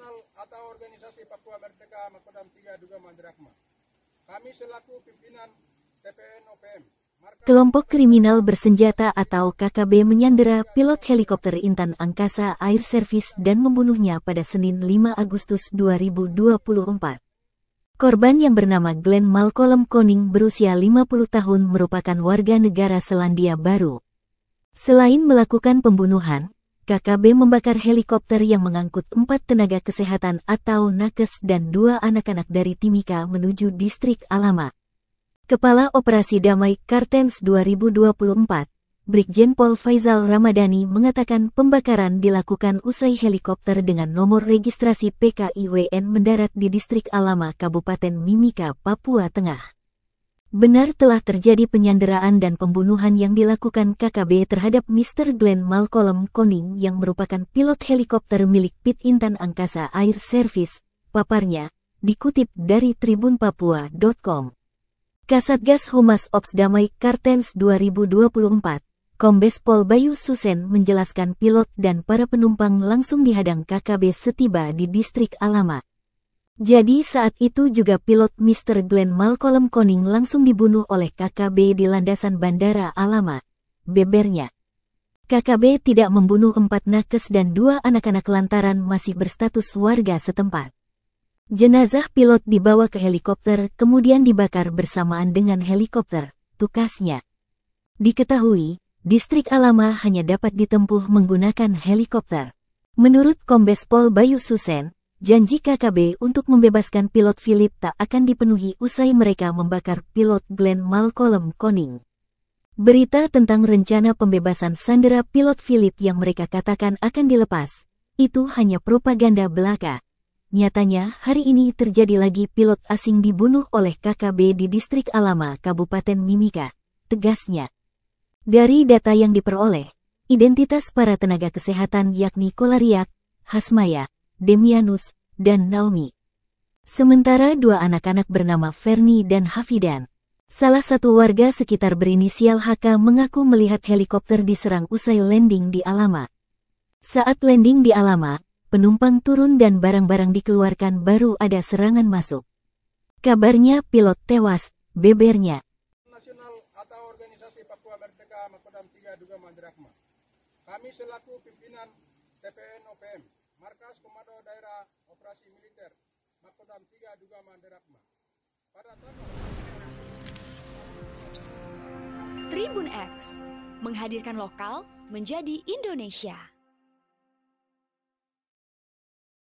nasional atau organisasi Papua Merdeka Makodam 3 Duga Mandrakma. Kami selaku pimpinan TPN OPM. Kelompok kriminal bersenjata atau KKB menyandera pilot helikopter Intan Angkasa Air Service dan membunuhnya pada Senin 5 Agustus 2024. Korban yang bernama Glenn Malcolm Koning berusia 50 tahun merupakan warga negara Selandia Baru. Selain melakukan pembunuhan, KKB membakar helikopter yang mengangkut empat tenaga kesehatan atau nakes dan dua anak-anak dari Timika menuju distrik Alama. Kepala Operasi Damai Kartens 2024, Brigjen Pol Faisal Ramadhani mengatakan pembakaran dilakukan usai helikopter dengan nomor registrasi PKIWN mendarat di distrik Alama Kabupaten Mimika, Papua Tengah. Benar telah terjadi penyanderaan dan pembunuhan yang dilakukan KKB terhadap Mr. Glenn Malcolm Koning yang merupakan pilot helikopter milik Pit Intan Angkasa Air Service, paparnya, dikutip dari tribunpapua.com. Kasatgas Humas Ops Damai Kartens 2024, Kombes Pol Bayu Susen menjelaskan pilot dan para penumpang langsung dihadang KKB setiba di distrik alamat. Jadi saat itu juga pilot Mr. Glenn Malcolm Conning langsung dibunuh oleh KKB di landasan bandara Alama. bebernya. KKB tidak membunuh empat nakes dan dua anak-anak lantaran masih berstatus warga setempat. Jenazah pilot dibawa ke helikopter kemudian dibakar bersamaan dengan helikopter, tukasnya. Diketahui, distrik Alama hanya dapat ditempuh menggunakan helikopter. Menurut Kombes Pol Bayu Susen, Janji KKB untuk membebaskan pilot Philip tak akan dipenuhi usai mereka membakar pilot Glenn Malcolm Koning. Berita tentang rencana pembebasan sandera pilot Philip yang mereka katakan akan dilepas, itu hanya propaganda belaka. Nyatanya, hari ini terjadi lagi pilot asing dibunuh oleh KKB di distrik Alama, Kabupaten Mimika, tegasnya. Dari data yang diperoleh, identitas para tenaga kesehatan yakni Kolariak, Hasmaya, Demianus, dan Naomi. Sementara dua anak-anak bernama Ferni dan Hafidan, salah satu warga sekitar berinisial HK mengaku melihat helikopter diserang usai landing di Alama. Saat landing di Alama, penumpang turun dan barang-barang dikeluarkan baru ada serangan masuk. Kabarnya pilot tewas, bebernya. Nasional atau organisasi Papua Merdeka Makodam 3 Duga Mandrakma. Kami selaku pimpinan TPN OPM Markas Komando Daerah Operasi Militer Makodam 3 juga Manderakma. Pada tanggal Tribun X menghadirkan lokal menjadi Indonesia.